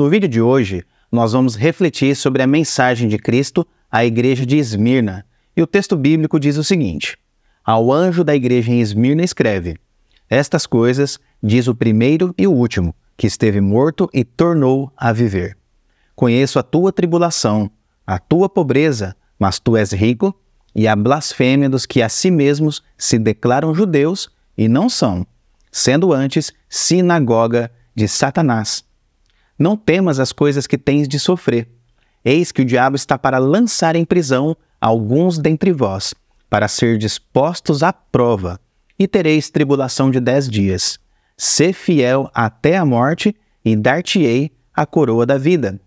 No vídeo de hoje, nós vamos refletir sobre a mensagem de Cristo à igreja de Esmirna. E o texto bíblico diz o seguinte: Ao anjo da igreja em Esmirna escreve: Estas coisas diz o primeiro e o último, que esteve morto e tornou a viver. Conheço a tua tribulação, a tua pobreza, mas tu és rico, e a blasfêmia dos que a si mesmos se declaram judeus e não são, sendo antes sinagoga de Satanás. Não temas as coisas que tens de sofrer. Eis que o diabo está para lançar em prisão alguns dentre vós, para ser dispostos à prova, e tereis tribulação de dez dias. Sê fiel até a morte, e dar-te-ei a coroa da vida.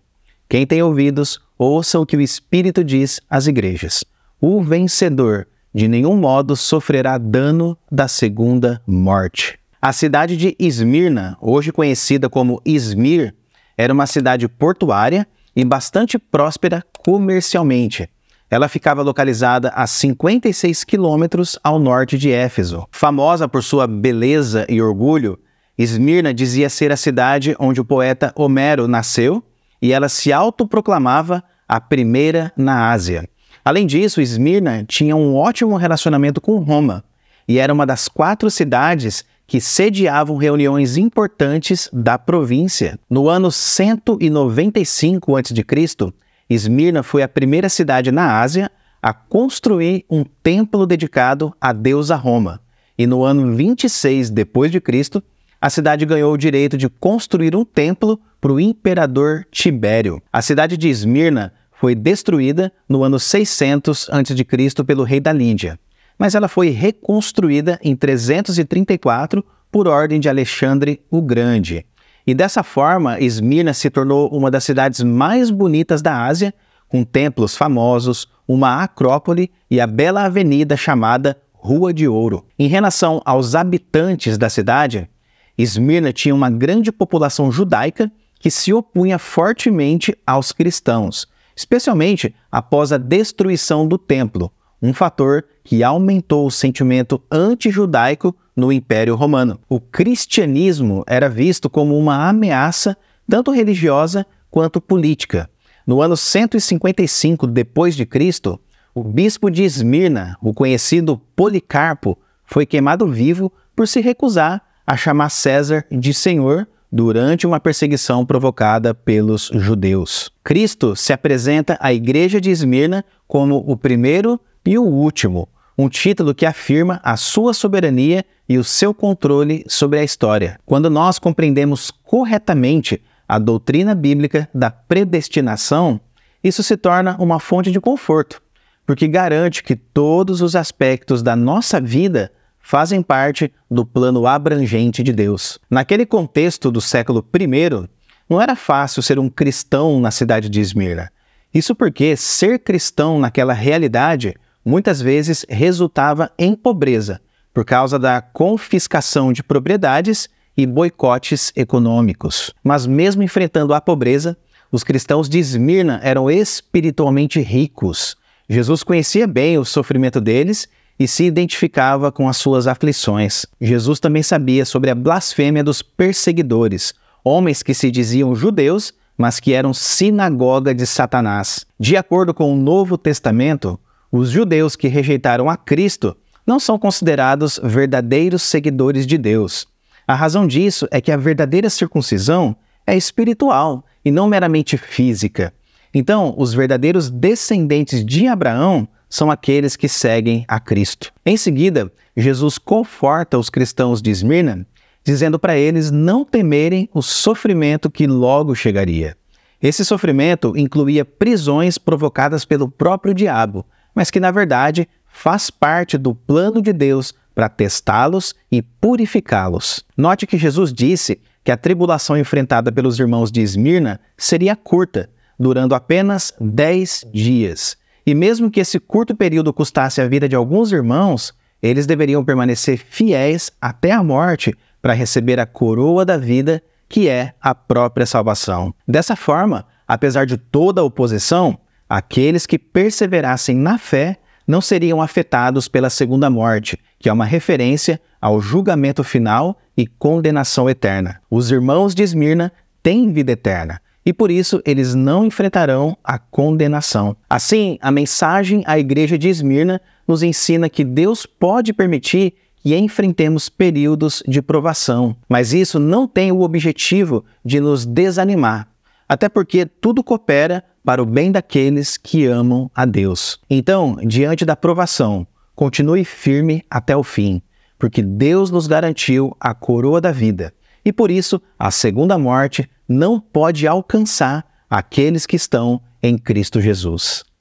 Quem tem ouvidos, ouça o que o Espírito diz às igrejas. O vencedor de nenhum modo sofrerá dano da segunda morte. A cidade de Esmirna, hoje conhecida como Izmir, era uma cidade portuária e bastante próspera comercialmente. Ela ficava localizada a 56 quilômetros ao norte de Éfeso. Famosa por sua beleza e orgulho, Esmirna dizia ser a cidade onde o poeta Homero nasceu e ela se autoproclamava a primeira na Ásia. Além disso, Esmirna tinha um ótimo relacionamento com Roma e era uma das quatro cidades que sediavam reuniões importantes da província. No ano 195 a.C., Esmirna foi a primeira cidade na Ásia a construir um templo dedicado à deusa Roma. E no ano 26 depois de Cristo, a cidade ganhou o direito de construir um templo para o imperador Tibério. A cidade de Esmirna foi destruída no ano 600 a.C. pelo rei da Lídia mas ela foi reconstruída em 334 por ordem de Alexandre o Grande. E dessa forma, Esmirna se tornou uma das cidades mais bonitas da Ásia, com templos famosos, uma acrópole e a bela avenida chamada Rua de Ouro. Em relação aos habitantes da cidade, Esmirna tinha uma grande população judaica que se opunha fortemente aos cristãos, especialmente após a destruição do templo, um fator que aumentou o sentimento anti-judaico no Império Romano. O cristianismo era visto como uma ameaça tanto religiosa quanto política. No ano 155 depois de Cristo, o bispo de Esmirna, o conhecido Policarpo, foi queimado vivo por se recusar a chamar César de senhor durante uma perseguição provocada pelos judeus. Cristo se apresenta à igreja de Esmirna como o primeiro e o último, um título que afirma a sua soberania e o seu controle sobre a história. Quando nós compreendemos corretamente a doutrina bíblica da predestinação, isso se torna uma fonte de conforto, porque garante que todos os aspectos da nossa vida fazem parte do plano abrangente de Deus. Naquele contexto do século I, não era fácil ser um cristão na cidade de Esmirna. Isso porque ser cristão naquela realidade muitas vezes resultava em pobreza, por causa da confiscação de propriedades e boicotes econômicos. Mas, mesmo enfrentando a pobreza, os cristãos de Esmirna eram espiritualmente ricos. Jesus conhecia bem o sofrimento deles e se identificava com as suas aflições. Jesus também sabia sobre a blasfêmia dos perseguidores, homens que se diziam judeus, mas que eram sinagoga de Satanás. De acordo com o Novo Testamento, os judeus que rejeitaram a Cristo não são considerados verdadeiros seguidores de Deus. A razão disso é que a verdadeira circuncisão é espiritual e não meramente física. Então, os verdadeiros descendentes de Abraão são aqueles que seguem a Cristo. Em seguida, Jesus conforta os cristãos de Esmirna, dizendo para eles não temerem o sofrimento que logo chegaria. Esse sofrimento incluía prisões provocadas pelo próprio diabo, mas que na verdade faz parte do plano de Deus para testá-los e purificá-los. Note que Jesus disse que a tribulação enfrentada pelos irmãos de Esmirna seria curta, durando apenas 10 dias. E mesmo que esse curto período custasse a vida de alguns irmãos, eles deveriam permanecer fiéis até a morte para receber a coroa da vida, que é a própria salvação. Dessa forma, apesar de toda a oposição, Aqueles que perseverassem na fé não seriam afetados pela segunda morte, que é uma referência ao julgamento final e condenação eterna. Os irmãos de Esmirna têm vida eterna e por isso eles não enfrentarão a condenação. Assim, a mensagem à igreja de Esmirna nos ensina que Deus pode permitir que enfrentemos períodos de provação, mas isso não tem o objetivo de nos desanimar, até porque tudo coopera para o bem daqueles que amam a Deus. Então, diante da provação, continue firme até o fim, porque Deus nos garantiu a coroa da vida. E por isso, a segunda morte não pode alcançar aqueles que estão em Cristo Jesus.